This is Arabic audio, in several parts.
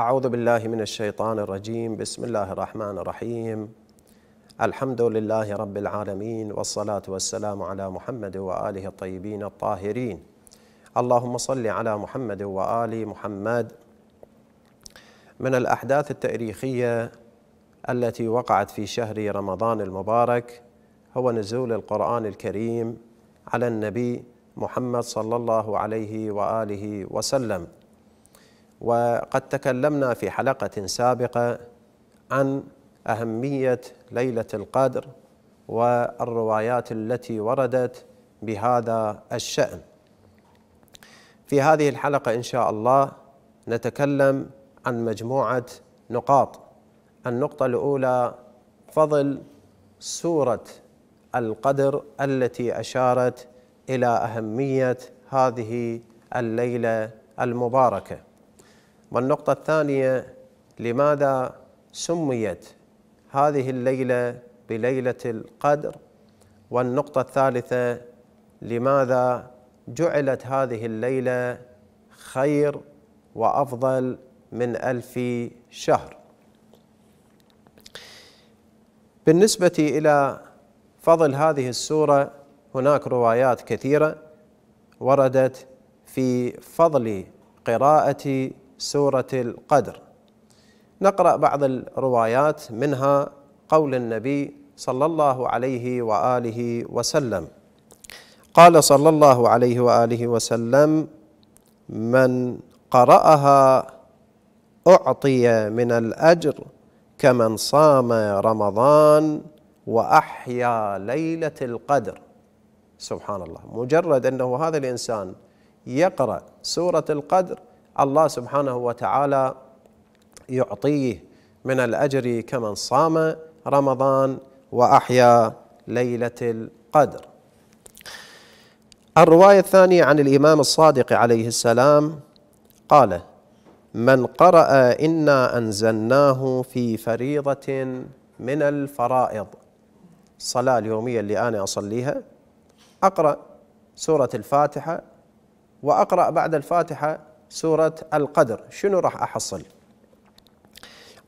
أعوذ بالله من الشيطان الرجيم بسم الله الرحمن الرحيم الحمد لله رب العالمين والصلاة والسلام على محمد وآله الطيبين الطاهرين اللهم صل على محمد وآل محمد من الأحداث التاريخية التي وقعت في شهر رمضان المبارك هو نزول القرآن الكريم على النبي محمد صلى الله عليه وآله وسلم وقد تكلمنا في حلقة سابقة عن أهمية ليلة القدر والروايات التي وردت بهذا الشأن. في هذه الحلقة إن شاء الله نتكلم عن مجموعة نقاط. النقطة الأولى فضل سورة القدر التي أشارت إلى أهمية هذه الليلة المباركة. والنقطة الثانية لماذا سميت هذه الليلة بليلة القدر والنقطة الثالثة لماذا جعلت هذه الليلة خير وأفضل من ألف شهر بالنسبة إلى فضل هذه السورة هناك روايات كثيرة وردت في فضل قراءة سورة القدر نقرأ بعض الروايات منها قول النبي صلى الله عليه وآله وسلم قال صلى الله عليه وآله وسلم من قرأها أعطي من الأجر كمن صام رمضان وأحيا ليلة القدر سبحان الله مجرد أنه هذا الإنسان يقرأ سورة القدر الله سبحانه وتعالى يعطيه من الاجر كمن صام رمضان واحيا ليله القدر. الروايه الثانيه عن الامام الصادق عليه السلام قال: من قرأ إنا أنزلناه في فريضة من الفرائض الصلاة اليومية اللي أنا أصليها أقرأ سورة الفاتحة وأقرأ بعد الفاتحة سورة القدر شنو راح أحصل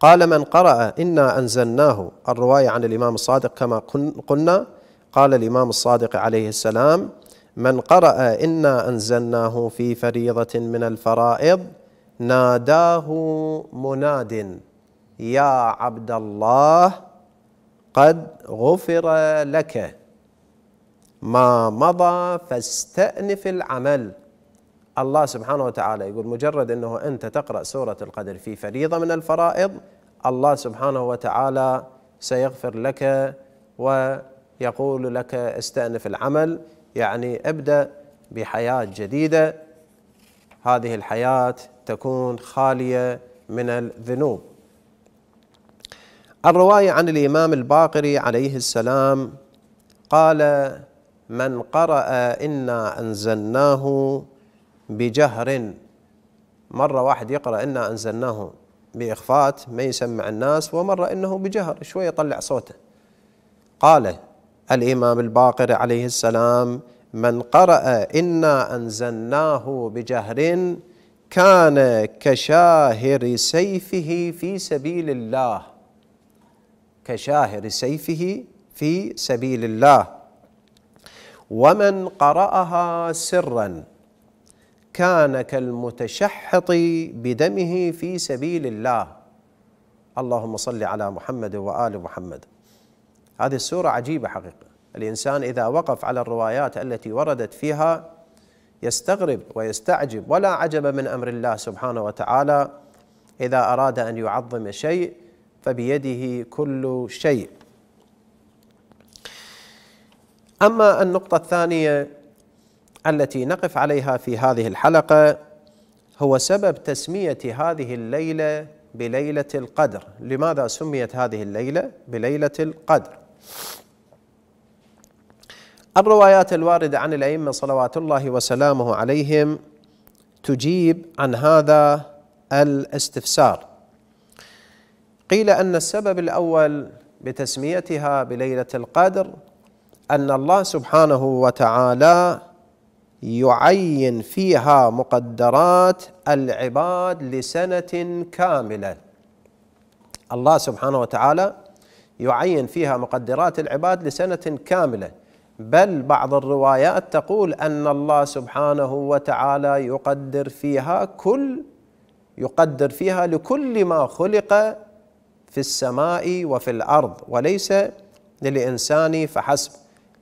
قال من قرأ إنا أنزلناه الرواية عن الإمام الصادق كما قلنا قال الإمام الصادق عليه السلام من قرأ إنا أنزلناه في فريضة من الفرائض ناداه مناد يا عبد الله قد غفر لك ما مضى فاستأنف العمل الله سبحانه وتعالى يقول مجرد انه انت تقرا سوره القدر في فريضه من الفرائض الله سبحانه وتعالى سيغفر لك ويقول لك استانف العمل يعني ابدا بحياه جديده هذه الحياه تكون خاليه من الذنوب الروايه عن الامام الباقري عليه السلام قال من قرأ إنا أنزلناه بجهر مرة واحد يقرأ إنا أنزلناه بإخفات ما يسمع الناس ومرة إنه بجهر شوي يطلع صوته قال الإمام الباقر عليه السلام من قرأ إنا أنزلناه بجهر كان كشاهر سيفه في سبيل الله كشاهر سيفه في سبيل الله ومن قرأها سرًا كان كالمتشحط بدمه في سبيل الله اللهم صل على محمد وآل محمد هذه السورة عجيبة حقيقة الإنسان إذا وقف على الروايات التي وردت فيها يستغرب ويستعجب ولا عجب من أمر الله سبحانه وتعالى إذا أراد أن يعظم شيء فبيده كل شيء أما النقطة الثانية التي نقف عليها في هذه الحلقه هو سبب تسميه هذه الليله بليله القدر، لماذا سميت هذه الليله بليله القدر؟ الروايات الوارده عن الائمه صلوات الله وسلامه عليهم تجيب عن هذا الاستفسار. قيل ان السبب الاول بتسميتها بليله القدر ان الله سبحانه وتعالى يعين فيها مقدرات العباد لسنة كاملة الله سبحانه وتعالى يعين فيها مقدرات العباد لسنة كاملة بل بعض الروايات تقول أن الله سبحانه وتعالى يقدر فيها كل يقدر فيها لكل ما خلق في السماء وفي الأرض وليس للإنسان فحسب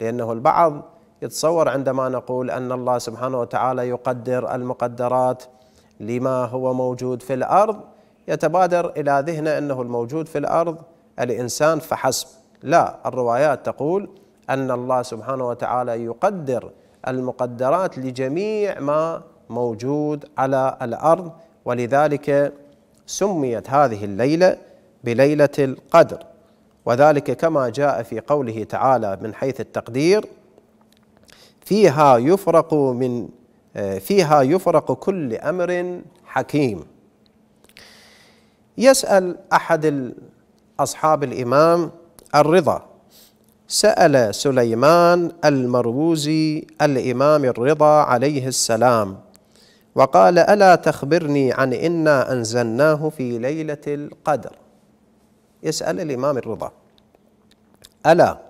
لأنه البعض يتصور عندما نقول أن الله سبحانه وتعالى يقدر المقدرات لما هو موجود في الأرض يتبادر إلى ذهنه أنه الموجود في الأرض الإنسان فحسب لا الروايات تقول أن الله سبحانه وتعالى يقدر المقدرات لجميع ما موجود على الأرض ولذلك سميت هذه الليلة بليلة القدر وذلك كما جاء في قوله تعالى من حيث التقدير فيها يفرق من آه، فيها يفرق كل امر حكيم يسال احد اصحاب الامام الرضا سال سليمان المروزي الامام الرضا عليه السلام وقال الا تخبرني عن انا انزلناه في ليله القدر يسال الامام الرضا الا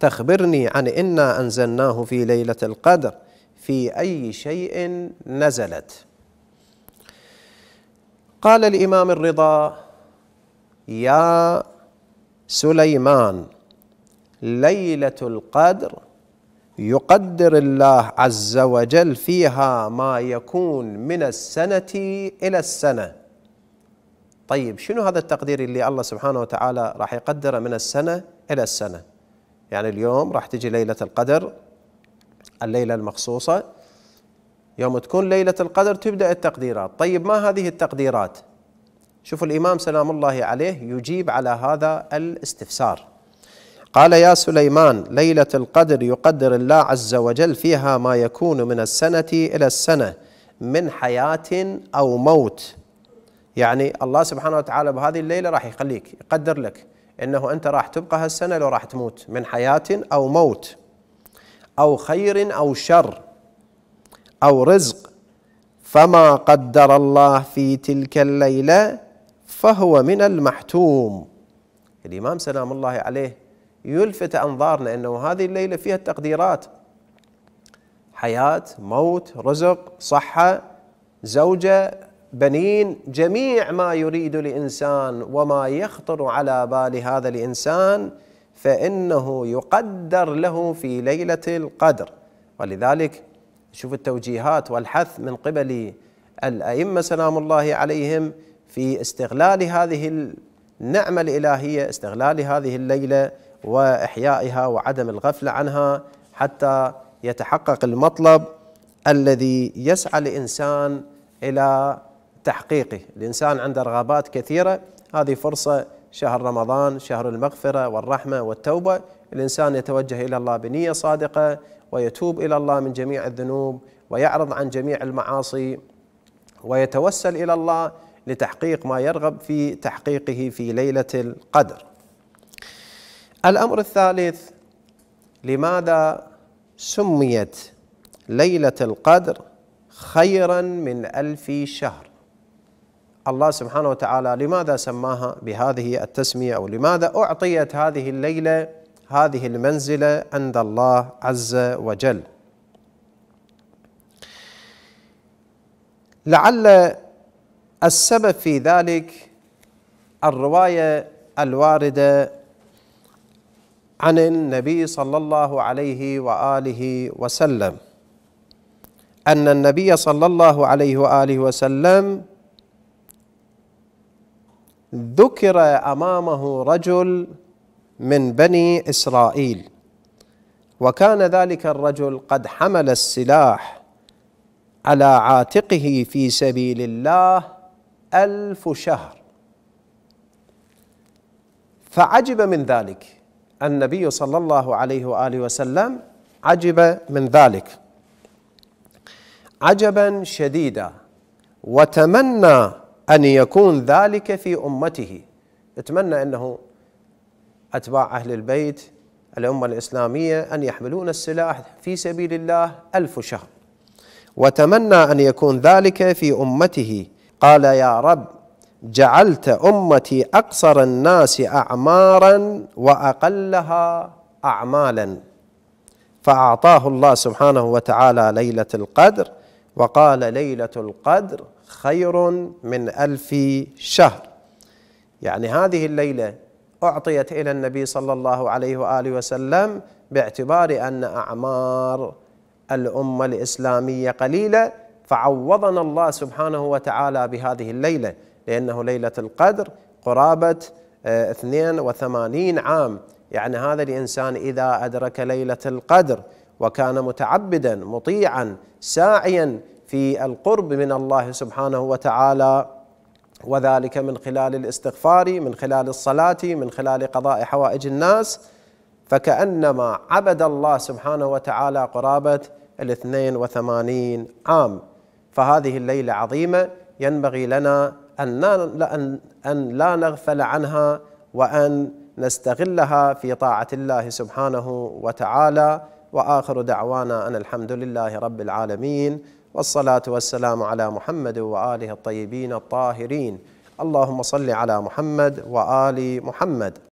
تخبرني عن إنا أنزلناه في ليلة القدر في أي شيء نزلت قال الإمام الرضا يا سليمان ليلة القدر يقدر الله عز وجل فيها ما يكون من السنة إلى السنة طيب شنو هذا التقدير اللي الله سبحانه وتعالى راح يقدره من السنة إلى السنة يعني اليوم راح تجي ليلة القدر الليلة المخصوصة يوم تكون ليلة القدر تبدأ التقديرات طيب ما هذه التقديرات شوفوا الإمام سلام الله عليه يجيب على هذا الاستفسار قال يا سليمان ليلة القدر يقدر الله عز وجل فيها ما يكون من السنة إلى السنة من حياة أو موت يعني الله سبحانه وتعالى بهذه الليلة راح يخليك يقدر لك انه انت راح تبقى هالسنه لو راح تموت من حياه او موت او خير او شر او رزق فما قدر الله في تلك الليله فهو من المحتوم الامام سلام الله عليه يلفت انظارنا انه هذه الليله فيها التقديرات حياه موت رزق صحه زوجه بنين جميع ما يريد الانسان وما يخطر على بال هذا الانسان فانه يقدر له في ليله القدر ولذلك شوف التوجيهات والحث من قبل الائمه سلام الله عليهم في استغلال هذه النعمه الالهيه استغلال هذه الليله واحيائها وعدم الغفله عنها حتى يتحقق المطلب الذي يسعى الانسان الى تحقيقه الإنسان عنده رغبات كثيرة هذه فرصة شهر رمضان شهر المغفرة والرحمة والتوبة الإنسان يتوجه إلى الله بنية صادقة ويتوب إلى الله من جميع الذنوب ويعرض عن جميع المعاصي ويتوسل إلى الله لتحقيق ما يرغب في تحقيقه في ليلة القدر الأمر الثالث لماذا سميت ليلة القدر خيرا من ألف شهر الله سبحانه وتعالى لماذا سماها بهذه التسميه او لماذا اعطيت هذه الليله هذه المنزله عند الله عز وجل لعل السبب في ذلك الروايه الوارده عن النبي صلى الله عليه واله وسلم ان النبي صلى الله عليه واله وسلم ذكر امامه رجل من بني اسرائيل وكان ذلك الرجل قد حمل السلاح على عاتقه في سبيل الله الف شهر فعجب من ذلك النبي صلى الله عليه واله وسلم عجب من ذلك عجبا شديدا وتمنى أن يكون ذلك في أمته أتمنى أنه أتباع أهل البيت الأمة الإسلامية أن يحملون السلاح في سبيل الله ألف شهر وتمنى أن يكون ذلك في أمته قال يا رب جعلت أمتي أقصر الناس أعمارا وأقلها أعمالا فأعطاه الله سبحانه وتعالى ليلة القدر وقال ليلة القدر خير من ألف شهر يعني هذه الليلة أعطيت إلى النبي صلى الله عليه وآله وسلم باعتبار أن أعمار الأمة الإسلامية قليلة فعوضنا الله سبحانه وتعالى بهذه الليلة لأنه ليلة القدر قرابة 82 آه، عام يعني هذا الإنسان إذا أدرك ليلة القدر وكان متعبدا مطيعا ساعيا في القرب من الله سبحانه وتعالى وذلك من خلال الاستغفار من خلال الصلاه من خلال قضاء حوائج الناس فكانما عبد الله سبحانه وتعالى قرابه الاثنين وثمانين عام فهذه الليله عظيمه ينبغي لنا ان لا نغفل عنها وان نستغلها في طاعه الله سبحانه وتعالى واخر دعوانا ان الحمد لله رب العالمين والصلاة والسلام على محمد وآله الطيبين الطاهرين اللهم صل على محمد وآل محمد